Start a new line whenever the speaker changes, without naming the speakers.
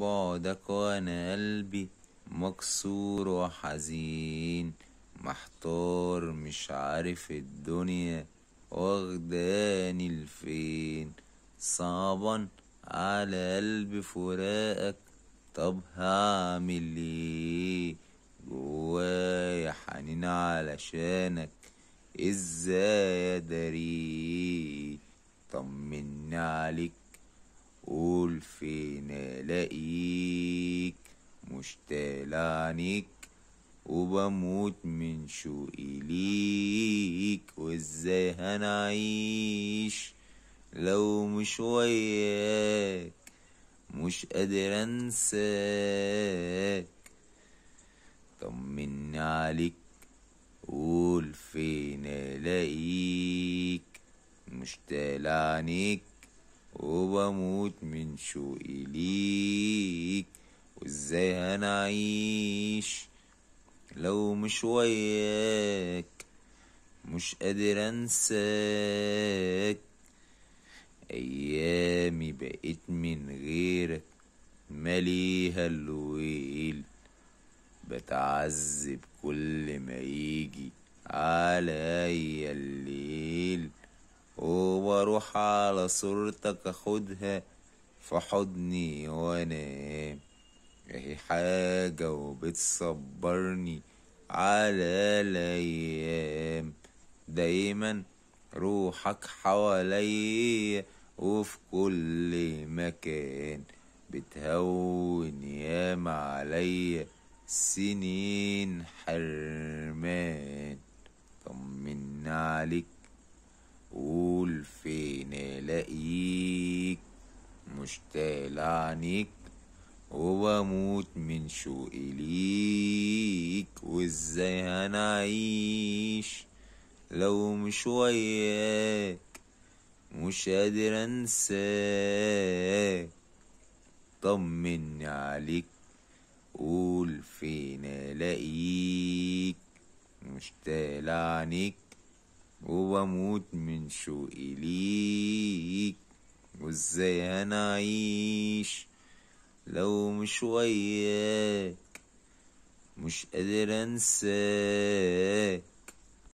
بعدك وانا قلبي مكسور وحزين محتار مش عارف الدنيا واخداني لفين صعبا على قلبي فراقك طب هعمل ايه جوايا حنين علشانك ازاي اداري طمني عليك قول فين الاقيك مش لعنيك وبموت من شوقي ليك وازاي هنعيش لو مش وياك مش قادر انساك طمني عليك قول فين الاقيك مش لعنيك وبموت من شوقي ليك وازاي هنعيش لو مش وياك مش قادر انساك ايامي بقيت من غيرك مليها الويل بتعذب كل ما يجي عليا روح على صورتك اخدها في حضني وانام اهي حاجة وبتصبرني على الايام دايما روحك حواليا وفي كل مكان بتهون ياما عليا سنين حرمان طمنا عليك قول فين لقيك مشتاق وبموت من شوق ليك وازاي هنعيش لو مش وياك مش قادر انساك طمني عليك قول فين الاقيك مشتاق لعنيك وبموت من شو ليك وازاي انا اعيش لو مش وياك مش قادر انساك